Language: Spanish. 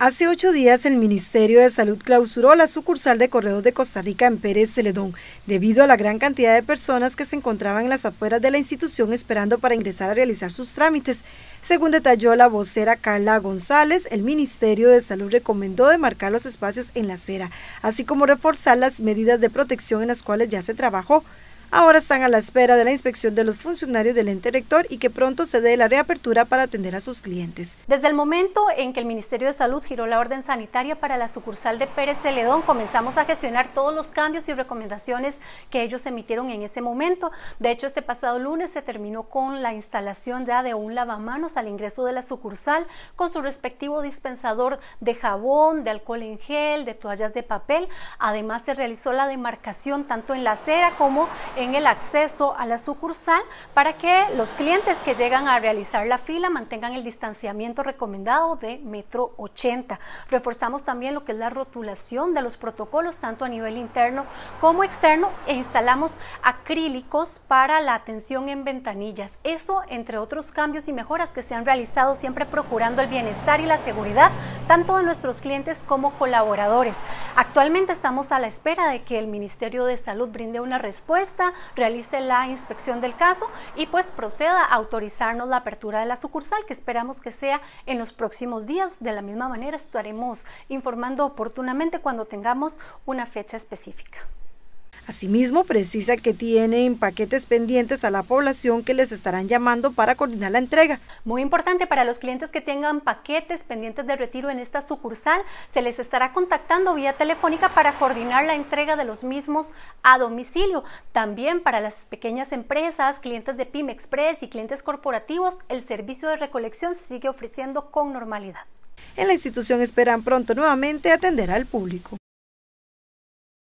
Hace ocho días el Ministerio de Salud clausuró la sucursal de Correos de Costa Rica en Pérez Celedón debido a la gran cantidad de personas que se encontraban en las afueras de la institución esperando para ingresar a realizar sus trámites. Según detalló la vocera Carla González, el Ministerio de Salud recomendó demarcar los espacios en la acera, así como reforzar las medidas de protección en las cuales ya se trabajó. Ahora están a la espera de la inspección de los funcionarios del ente rector y que pronto se dé la reapertura para atender a sus clientes. Desde el momento en que el Ministerio de Salud giró la orden sanitaria para la sucursal de Pérez Celedón, comenzamos a gestionar todos los cambios y recomendaciones que ellos emitieron en ese momento. De hecho, este pasado lunes se terminó con la instalación ya de un lavamanos al ingreso de la sucursal con su respectivo dispensador de jabón, de alcohol en gel, de toallas de papel. Además, se realizó la demarcación tanto en la acera como en el acceso a la sucursal para que los clientes que llegan a realizar la fila mantengan el distanciamiento recomendado de metro 80. Reforzamos también lo que es la rotulación de los protocolos tanto a nivel interno como externo e instalamos acrílicos para la atención en ventanillas. Eso entre otros cambios y mejoras que se han realizado siempre procurando el bienestar y la seguridad tanto de nuestros clientes como colaboradores. Actualmente estamos a la espera de que el Ministerio de Salud brinde una respuesta, realice la inspección del caso y pues proceda a autorizarnos la apertura de la sucursal que esperamos que sea en los próximos días. De la misma manera estaremos informando oportunamente cuando tengamos una fecha específica. Asimismo, precisa que tienen paquetes pendientes a la población que les estarán llamando para coordinar la entrega. Muy importante para los clientes que tengan paquetes pendientes de retiro en esta sucursal, se les estará contactando vía telefónica para coordinar la entrega de los mismos a domicilio. También para las pequeñas empresas, clientes de PYME Express y clientes corporativos, el servicio de recolección se sigue ofreciendo con normalidad. En la institución esperan pronto nuevamente atender al público.